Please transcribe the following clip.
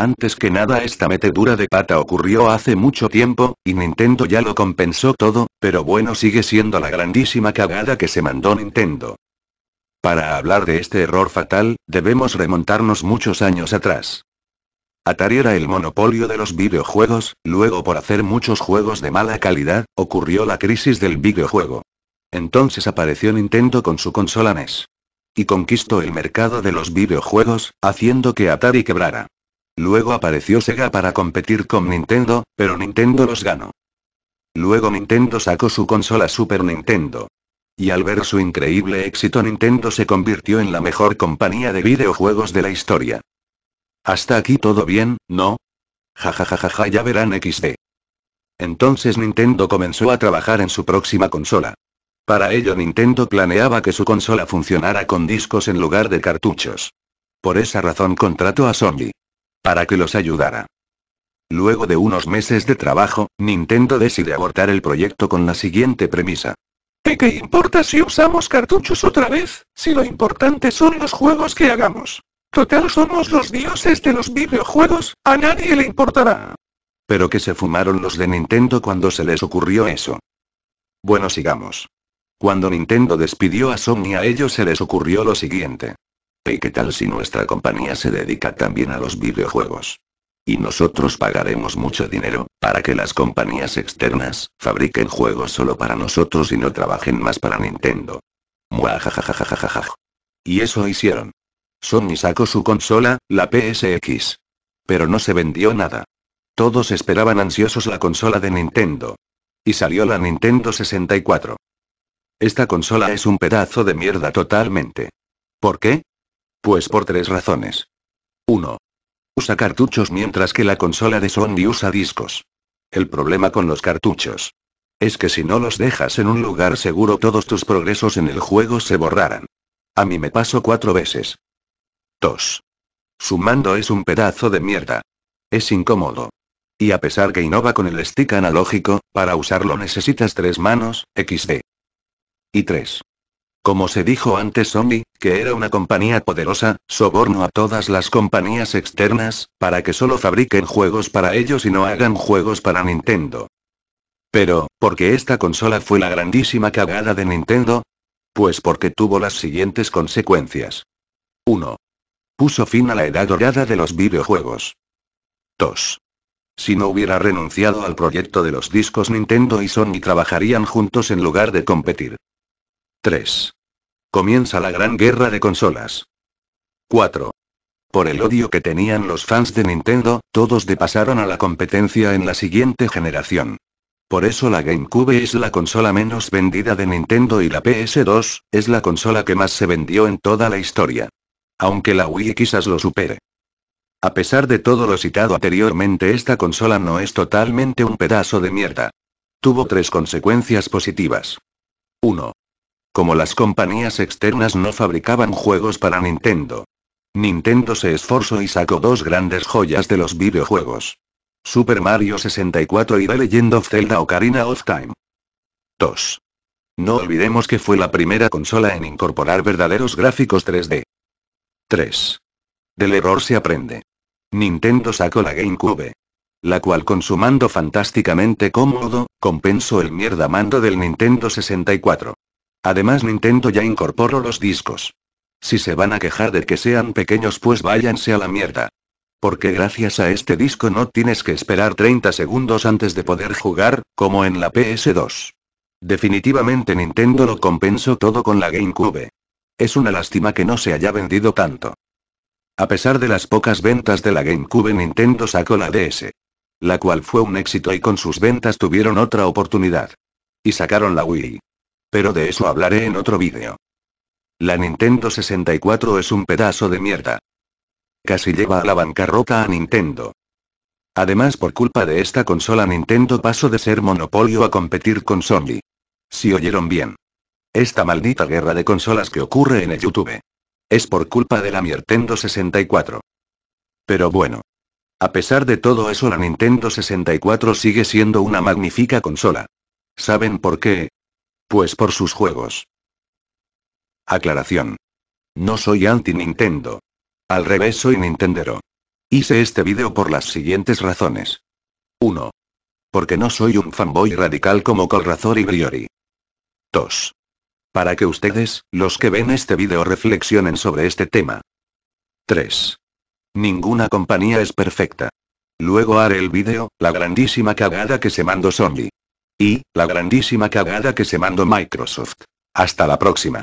Antes que nada esta metedura de pata ocurrió hace mucho tiempo, y Nintendo ya lo compensó todo, pero bueno sigue siendo la grandísima cagada que se mandó Nintendo. Para hablar de este error fatal, debemos remontarnos muchos años atrás. Atari era el monopolio de los videojuegos, luego por hacer muchos juegos de mala calidad, ocurrió la crisis del videojuego. Entonces apareció Nintendo con su consola NES. Y conquistó el mercado de los videojuegos, haciendo que Atari quebrara. Luego apareció Sega para competir con Nintendo, pero Nintendo los ganó. Luego Nintendo sacó su consola Super Nintendo. Y al ver su increíble éxito Nintendo se convirtió en la mejor compañía de videojuegos de la historia. Hasta aquí todo bien, ¿no? Jajajajaja ya verán XD. Entonces Nintendo comenzó a trabajar en su próxima consola. Para ello Nintendo planeaba que su consola funcionara con discos en lugar de cartuchos. Por esa razón contrató a Sony para que los ayudara. Luego de unos meses de trabajo, Nintendo decide abortar el proyecto con la siguiente premisa. ¿Qué, importa si usamos cartuchos otra vez, si lo importante son los juegos que hagamos? Total somos los dioses de los videojuegos, a nadie le importará. Pero que se fumaron los de Nintendo cuando se les ocurrió eso. Bueno, sigamos. Cuando Nintendo despidió a Sony a ellos se les ocurrió lo siguiente. ¿Y qué tal si nuestra compañía se dedica también a los videojuegos? Y nosotros pagaremos mucho dinero, para que las compañías externas, fabriquen juegos solo para nosotros y no trabajen más para Nintendo. Y eso hicieron. Sony sacó su consola, la PSX. Pero no se vendió nada. Todos esperaban ansiosos la consola de Nintendo. Y salió la Nintendo 64. Esta consola es un pedazo de mierda totalmente. ¿Por qué? Pues por tres razones. 1. Usa cartuchos mientras que la consola de Sony usa discos. El problema con los cartuchos. Es que si no los dejas en un lugar seguro todos tus progresos en el juego se borrarán. A mí me pasó cuatro veces. 2. Su mando es un pedazo de mierda. Es incómodo. Y a pesar que innova con el stick analógico, para usarlo necesitas tres manos, XD. Y 3. Como se dijo antes Sony, que era una compañía poderosa, soborno a todas las compañías externas, para que solo fabriquen juegos para ellos y no hagan juegos para Nintendo. Pero, ¿por qué esta consola fue la grandísima cagada de Nintendo? Pues porque tuvo las siguientes consecuencias. 1. Puso fin a la edad dorada de los videojuegos. 2. Si no hubiera renunciado al proyecto de los discos Nintendo y Sony trabajarían juntos en lugar de competir. 3. Comienza la gran guerra de consolas. 4. Por el odio que tenían los fans de Nintendo, todos de pasaron a la competencia en la siguiente generación. Por eso la GameCube es la consola menos vendida de Nintendo y la PS2, es la consola que más se vendió en toda la historia. Aunque la Wii quizás lo supere. A pesar de todo lo citado anteriormente, esta consola no es totalmente un pedazo de mierda. Tuvo tres consecuencias positivas. 1 como las compañías externas no fabricaban juegos para Nintendo. Nintendo se esforzó y sacó dos grandes joyas de los videojuegos. Super Mario 64 y The Legend of Zelda Ocarina of Time. 2. No olvidemos que fue la primera consola en incorporar verdaderos gráficos 3D. 3. Del error se aprende. Nintendo sacó la GameCube. La cual con su mando fantásticamente cómodo, compensó el mierda mando del Nintendo 64. Además Nintendo ya incorporó los discos. Si se van a quejar de que sean pequeños pues váyanse a la mierda. Porque gracias a este disco no tienes que esperar 30 segundos antes de poder jugar, como en la PS2. Definitivamente Nintendo lo compensó todo con la GameCube. Es una lástima que no se haya vendido tanto. A pesar de las pocas ventas de la GameCube, Nintendo sacó la DS. La cual fue un éxito y con sus ventas tuvieron otra oportunidad. Y sacaron la Wii. Pero de eso hablaré en otro vídeo. La Nintendo 64 es un pedazo de mierda. Casi lleva a la bancarrota a Nintendo. Además por culpa de esta consola Nintendo pasó de ser monopolio a competir con Sony. Si oyeron bien. Esta maldita guerra de consolas que ocurre en el YouTube. Es por culpa de la Nintendo 64. Pero bueno. A pesar de todo eso la Nintendo 64 sigue siendo una magnífica consola. ¿Saben por qué? Pues por sus juegos. Aclaración. No soy anti-Nintendo. Al revés soy Nintendero. Hice este video por las siguientes razones. 1. Porque no soy un fanboy radical como Colrazor y Briori. 2. Para que ustedes, los que ven este video reflexionen sobre este tema. 3. Ninguna compañía es perfecta. Luego haré el video, la grandísima cagada que se mandó Sony. Y, la grandísima cagada que se mandó Microsoft. Hasta la próxima.